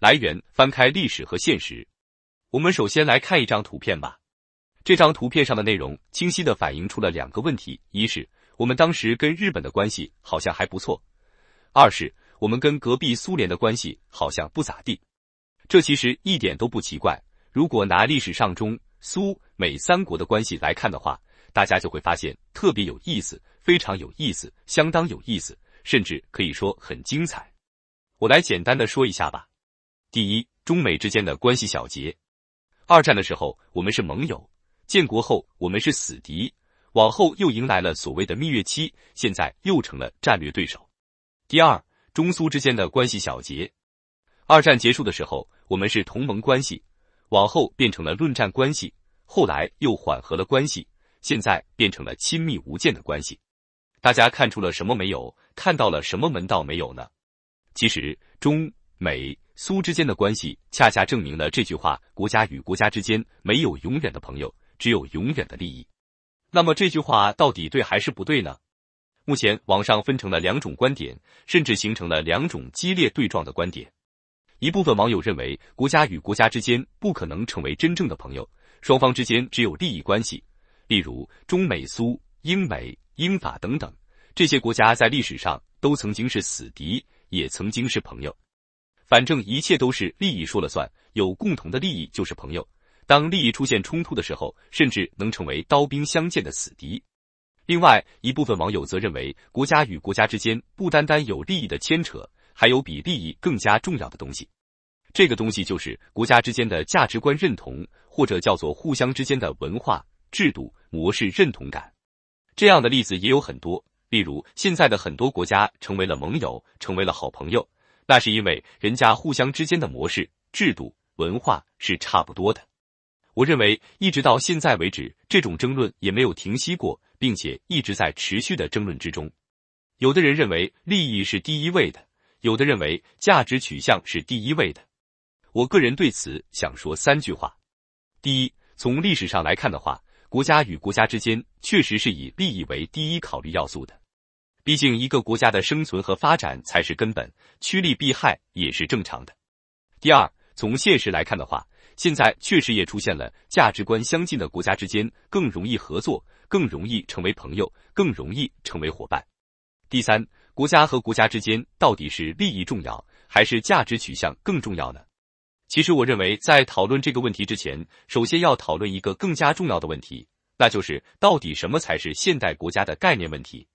来源翻开历史和现实，我们首先来看一张图片吧。这张图片上的内容清晰的反映出了两个问题：一是我们当时跟日本的关系好像还不错；二是我们跟隔壁苏联的关系好像不咋地。这其实一点都不奇怪。如果拿历史上中苏美三国的关系来看的话，大家就会发现特别有意思，非常有意思，相当有意思，甚至可以说很精彩。我来简单的说一下吧。第一，中美之间的关系小结：二战的时候我们是盟友，建国后我们是死敌，往后又迎来了所谓的蜜月期，现在又成了战略对手。第二，中苏之间的关系小结：二战结束的时候我们是同盟关系，往后变成了论战关系，后来又缓和了关系，现在变成了亲密无间的关系。大家看出了什么没有？看到了什么门道没有呢？其实中。美苏之间的关系恰恰证明了这句话：国家与国家之间没有永远的朋友，只有永远的利益。那么这句话到底对还是不对呢？目前网上分成了两种观点，甚至形成了两种激烈对撞的观点。一部分网友认为，国家与国家之间不可能成为真正的朋友，双方之间只有利益关系。例如，中美苏、英美、英法等等这些国家在历史上都曾经是死敌，也曾经是朋友。反正一切都是利益说了算，有共同的利益就是朋友。当利益出现冲突的时候，甚至能成为刀兵相见的死敌。另外一部分网友则认为，国家与国家之间不单单有利益的牵扯，还有比利益更加重要的东西。这个东西就是国家之间的价值观认同，或者叫做互相之间的文化、制度、模式认同感。这样的例子也有很多，例如现在的很多国家成为了盟友，成为了好朋友。那是因为人家互相之间的模式、制度、文化是差不多的。我认为一直到现在为止，这种争论也没有停息过，并且一直在持续的争论之中。有的人认为利益是第一位的，有的认为价值取向是第一位的。我个人对此想说三句话：第一，从历史上来看的话，国家与国家之间确实是以利益为第一考虑要素的。毕竟，一个国家的生存和发展才是根本，趋利避害也是正常的。第二，从现实来看的话，现在确实也出现了价值观相近的国家之间更容易合作，更容易成为朋友，更容易成为伙伴。第三，国家和国家之间到底是利益重要，还是价值取向更重要呢？其实，我认为在讨论这个问题之前，首先要讨论一个更加重要的问题，那就是到底什么才是现代国家的概念问题。